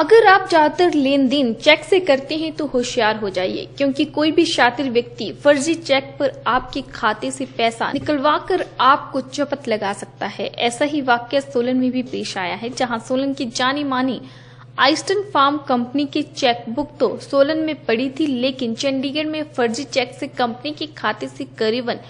अगर आप ज्यादातर लेन देन चेक से करते हैं तो होशियार हो जाइए क्योंकि कोई भी शातिर व्यक्ति फर्जी चेक पर आपके खाते से पैसा निकलवा कर आपको चपत लगा सकता है ऐसा ही वाक्य सोलन में भी पेश आया है जहां सोलन की जानी मानी आइस्टन फार्म कंपनी की चेकबुक तो सोलन में पड़ी थी लेकिन चंडीगढ़ में फर्जी चेक से कंपनी के खाते से करीबन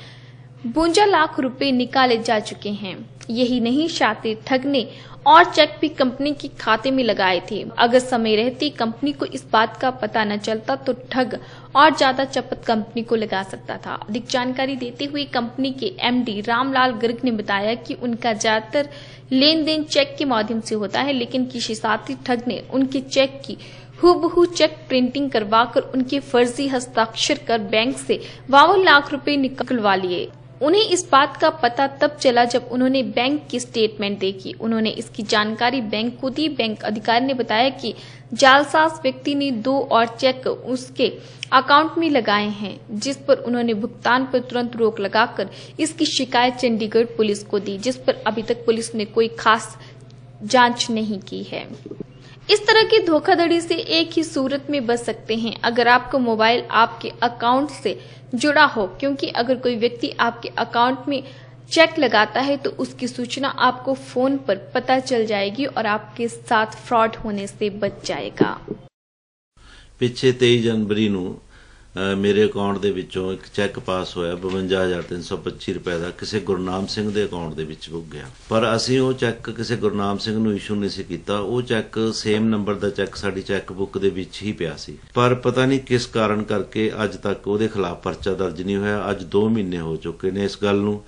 बुंजा लाख रुपए निकाले जा चुके हैं यही नहीं शातिर ठग ने और चेक भी कंपनी के खाते में लगाए थे अगर समय रहते कंपनी को इस बात का पता न चलता तो ठग और ज्यादा चपत कंपनी को लगा सकता था अधिक जानकारी देते हुए कंपनी के एमडी रामलाल गर्ग ने बताया कि उनका ज्यादातर लेन देन चेक के माध्यम से होता है लेकिन किसी साथी ठग ने उनके चेक की हूबहू चेक प्रिंटिंग करवाकर उनके फर्जी हस्ताक्षर कर बैंक से बावन लाख रुपए निकलवा लिए उन्हें इस बात का पता तब चला जब उन्होंने बैंक की स्टेटमेंट देखी उन्होंने इसकी जानकारी बैंक को दी बैंक अधिकारी ने बताया कि जालसाज व्यक्ति ने दो और चेक उसके अकाउंट में लगाए हैं जिस पर उन्होंने भुगतान पर तुरंत रोक लगाकर इसकी शिकायत चंडीगढ़ पुलिस को दी जिस पर अभी तक पुलिस ने कोई खास जांच नहीं की है इस तरह की धोखाधड़ी से एक ही सूरत में बच सकते हैं अगर आपका मोबाइल आपके अकाउंट से जुड़ा हो क्योंकि अगर कोई व्यक्ति आपके अकाउंट में चेक लगाता है तो उसकी सूचना आपको फोन पर पता चल जाएगी और आपके साथ फ्रॉड होने से बच जाएगा ਪਿਛੇ 23 ਜਨਵਰੀ ਨੂੰ ਮੇਰੇ ਅਕਾਊਂਟ ਦੇ ਵਿੱਚੋਂ ਇੱਕ ਚੈੱਕ ਪਾਸ ਹੋਇਆ 52325 ਰੁਪਏ ਦਾ ਕਿਸੇ ਗੁਰਨਾਮ ਸਿੰਘ ਦੇ ਅਕਾਊਂਟ ਦੇ ਵਿੱਚ ਭੁੱਗ ਗਿਆ ਪਰ ਅਸੀਂ ਉਹ ਚੈੱਕ ਕਿਸੇ ਗੁਰਨਾਮ ਸਿੰਘ ਨੂੰ ਇਸ਼ੂ ਨਹੀਂ ਸੀ ਕੀਤਾ ਉਹ ਚੈੱਕ ਸੇਮ ਨੰਬਰ ਦਾ ਚੈੱਕ ਸਾਡੀ ਚੈੱਕ ਬੁੱਕ ਦੇ ਵਿੱਚ ਹੀ ਪਿਆ ਸੀ ਪਰ ਪਤਾ ਨਹੀਂ ਕਿਸ ਕਾਰਨ ਕਰਕੇ ਅੱਜ ਤੱਕ ਉਹਦੇ ਖਿਲਾਫ ਪਰਚਾ ਦਰਜ ਨਹੀਂ ਹੋਇਆ ਅੱਜ 2 ਮਹੀਨੇ ਹੋ ਚੁੱਕੇ ਨੇ ਇਸ ਗੱਲ ਨੂੰ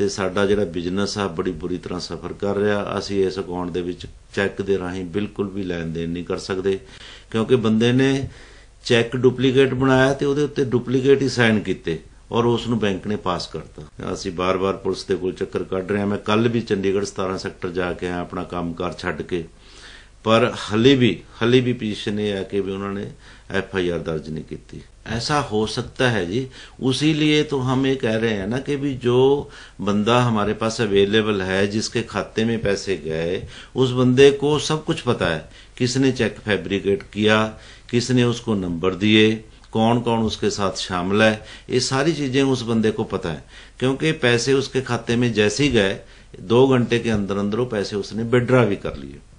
ਤੇ ਸਾਡਾ ਜਿਹੜਾ ਬਿਜ਼ਨਸ ਆ ਬੜੀ ਬੁਰੀ ਤਰ੍ਹਾਂ ਸਫਰ ਕਰ ਰਿਹਾ ਅਸੀਂ ਇਸ ਅਕਾਊਂਟ ਦੇ ਵਿੱਚ ਚੈੱਕ ਦੇ ਰਾਹੀਂ ਬਿਲਕੁਲ ਵੀ ਲੈਣ ਦੇਣ ਨਹੀਂ ਕਰ ਸਕਦੇ ਕਿਉਂਕਿ ਬੰਦੇ ਨੇ ਚੈੱਕ ਡੁਪਲੀਕੇਟ ਬਣਾਇਆ ਤੇ ਉਹਦੇ ਉੱਤੇ ਡੁਪਲੀਕੇਟ ਹੀ ਸਾਈਨ ਕੀਤੇ ਔਰ ਉਸ ਨੂੰ ਬੈਂਕ ਨੇ ਪਾਸ ਕਰਤਾ ਅਸੀਂ ਬਾਰ-ਬਾਰ ਪੁਲਿਸ ਦੇ ਕੋਲ ਚੱਕਰ ਕੱਢ ਰਹੇ ਹਾਂ ਮੈਂ ਕੱਲ ਵੀ ਚੰਡੀਗੜ੍ਹ 17 ਸੈਕਟਰ ਜਾ ਕੇ ਆ ਆਪਣਾ ਕੰਮਕਾਰ ਛੱਡ ਕੇ पर हले भी हले भी पोजिशन ये ਹੈ ਕਿ भी ਉਹਨਾਂ एफ आई आर दर्ज नहीं की ऐसा हो सकता है जी उसी लिए तो हम ये कह रहे हैं ना कि भी जो बंदा हमारे पास अवेलेबल है जिसके खाते में पैसे गए उस बंदे को सब कुछ पता है किसने चेक फैब्रिकेट किया किसने उसको नंबर दिए कौन कौन उसके साथ शामिल है ये सारी चीजें उस बंदे को पता है क्योंकि पैसे उसके खाते में जैसे ही गए दो घंटे के अंदर अंदर वो पैसे उसने विड्रा भी कर लिए